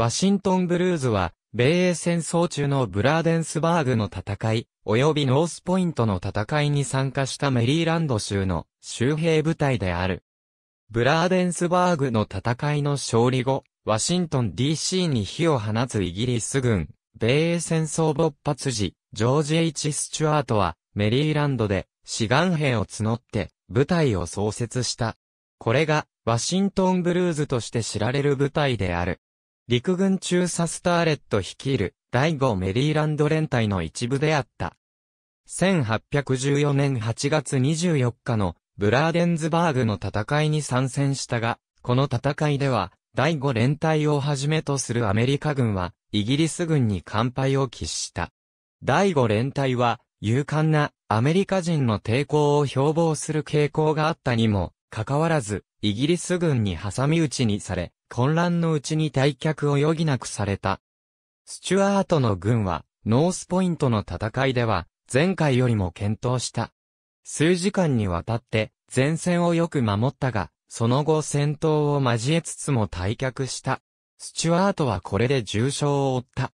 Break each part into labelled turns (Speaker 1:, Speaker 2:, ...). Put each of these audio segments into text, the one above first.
Speaker 1: ワシントンブルーズは、米英戦争中のブラーデンスバーグの戦い、及びノースポイントの戦いに参加したメリーランド州の周兵部隊である。ブラーデンスバーグの戦いの勝利後、ワシントン DC に火を放つイギリス軍、米英戦争勃発時、ジョージ・ H・ スチュアートは、メリーランドで、志願兵を募って、部隊を創設した。これが、ワシントンブルーズとして知られる部隊である。陸軍中佐スターレット率いる第5メリーランド連隊の一部であった。1814年8月24日のブラーデンズバーグの戦いに参戦したが、この戦いでは第5連隊をはじめとするアメリカ軍はイギリス軍に完敗を喫した。第5連隊は勇敢なアメリカ人の抵抗を標榜する傾向があったにもかかわらず、イギリス軍に挟み撃ちにされ、混乱のうちに退却を余儀なくされた。スチュアートの軍は、ノースポイントの戦いでは、前回よりも検討した。数時間にわたって、前線をよく守ったが、その後戦闘を交えつつも退却した。スチュアートはこれで重傷を負った。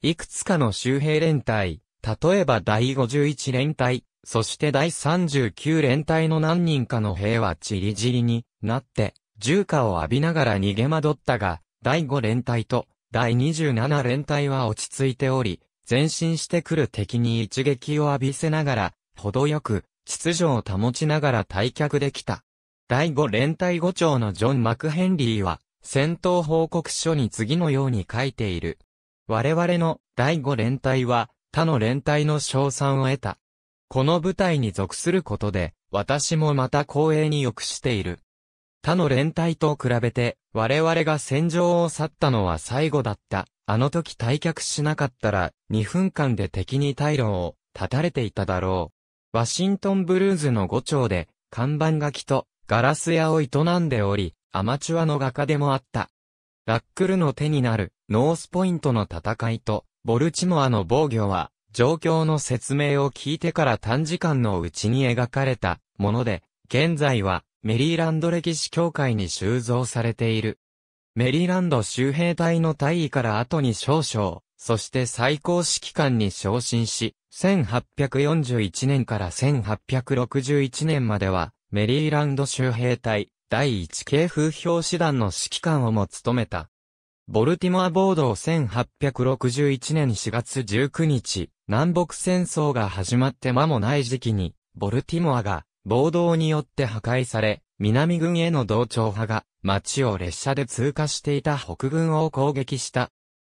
Speaker 1: いくつかの周兵連隊、例えば第51連隊、そして第39連隊の何人かの兵は散り散りになって、銃火を浴びながら逃げ惑ったが、第5連隊と第27連隊は落ち着いており、前進してくる敵に一撃を浴びせながら、程よく秩序を保ちながら退却できた。第5連隊5長のジョン・マクヘンリーは、戦闘報告書に次のように書いている。我々の第5連隊は、他の連隊の賞賛を得た。この部隊に属することで、私もまた光栄に良くしている。他の連隊と比べて、我々が戦場を去ったのは最後だった。あの時退却しなかったら、2分間で敵に退路を断たれていただろう。ワシントンブルーズの5丁で、看板書きとガラス屋を営んでおり、アマチュアの画家でもあった。ラックルの手になる、ノースポイントの戦いと、ボルチモアの防御は、状況の説明を聞いてから短時間のうちに描かれたもので、現在はメリーランド歴史協会に収蔵されている。メリーランド州兵隊の大尉から後に少々、そして最高指揮官に昇進し、1841年から1861年までは、メリーランド州兵隊、第一系風評師団の指揮官をも務めた。ボルティモア暴動1861年4月19日、南北戦争が始まって間もない時期に、ボルティモアが暴動によって破壊され、南軍への同調派が街を列車で通過していた北軍を攻撃した。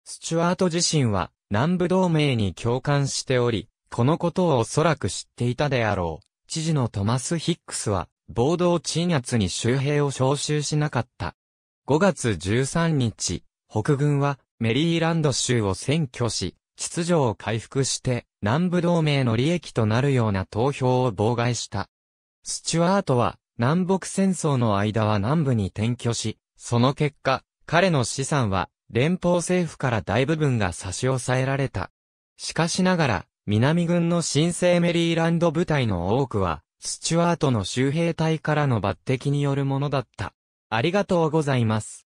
Speaker 1: スチュアート自身は南部同盟に共感しており、このことをおそらく知っていたであろう。知事のトマス・ヒックスは、暴動鎮圧に周兵を招集しなかった。5月13日、北軍はメリーランド州を占拠し、秩序を回復して南部同盟の利益となるような投票を妨害した。スチュワートは南北戦争の間は南部に転居し、その結果、彼の資産は連邦政府から大部分が差し押さえられた。しかしながら、南軍の新生メリーランド部隊の多くは、スチュワートの州兵隊からの抜擢によるものだった。ありがとうございます。